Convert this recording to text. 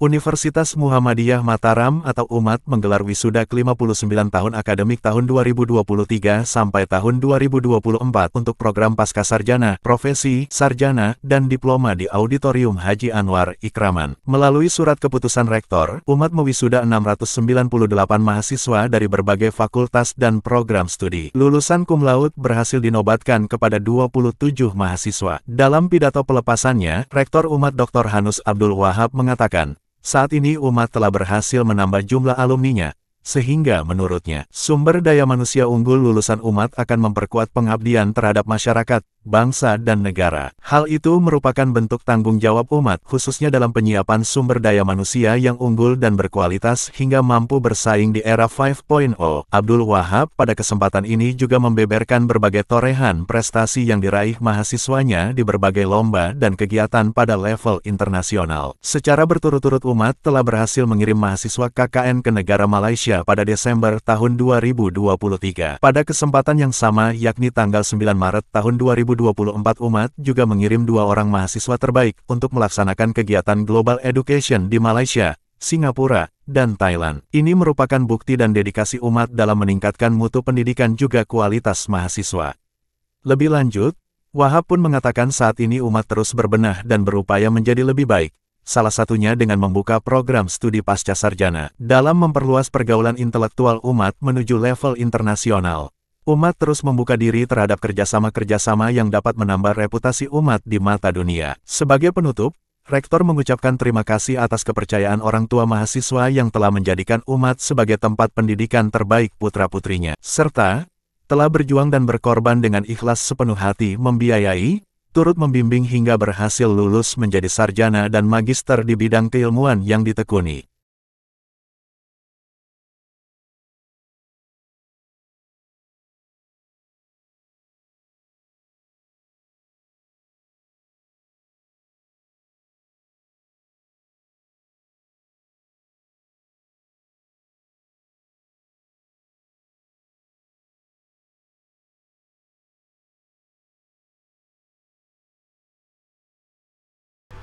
Universitas Muhammadiyah Mataram atau Umat menggelar wisuda ke-59 tahun akademik tahun 2023 sampai tahun 2024 untuk program sarjana, Profesi, Sarjana, dan Diploma di Auditorium Haji Anwar Ikraman. Melalui surat keputusan Rektor, Umat mewisuda 698 mahasiswa dari berbagai fakultas dan program studi. Lulusan kum laude berhasil dinobatkan kepada 27 mahasiswa. Dalam pidato pelepasannya, Rektor Umat Dr. Hanus Abdul Wahab mengatakan, saat ini umat telah berhasil menambah jumlah alumninya, sehingga menurutnya, sumber daya manusia unggul lulusan umat akan memperkuat pengabdian terhadap masyarakat, bangsa dan negara. Hal itu merupakan bentuk tanggung jawab umat, khususnya dalam penyiapan sumber daya manusia yang unggul dan berkualitas hingga mampu bersaing di era 5.0. Abdul Wahab pada kesempatan ini juga membeberkan berbagai torehan prestasi yang diraih mahasiswanya di berbagai lomba dan kegiatan pada level internasional. Secara berturut-turut umat telah berhasil mengirim mahasiswa KKN ke negara Malaysia Indonesia pada Desember tahun 2023. Pada kesempatan yang sama yakni tanggal 9 Maret tahun 2024 umat juga mengirim dua orang mahasiswa terbaik untuk melaksanakan kegiatan Global Education di Malaysia, Singapura, dan Thailand. Ini merupakan bukti dan dedikasi umat dalam meningkatkan mutu pendidikan juga kualitas mahasiswa. Lebih lanjut, Wahab pun mengatakan saat ini umat terus berbenah dan berupaya menjadi lebih baik, salah satunya dengan membuka program studi pasca sarjana dalam memperluas pergaulan intelektual umat menuju level internasional. Umat terus membuka diri terhadap kerjasama-kerjasama yang dapat menambah reputasi umat di mata dunia. Sebagai penutup, Rektor mengucapkan terima kasih atas kepercayaan orang tua mahasiswa yang telah menjadikan umat sebagai tempat pendidikan terbaik putra-putrinya, serta telah berjuang dan berkorban dengan ikhlas sepenuh hati membiayai, turut membimbing hingga berhasil lulus menjadi sarjana dan magister di bidang keilmuan yang ditekuni.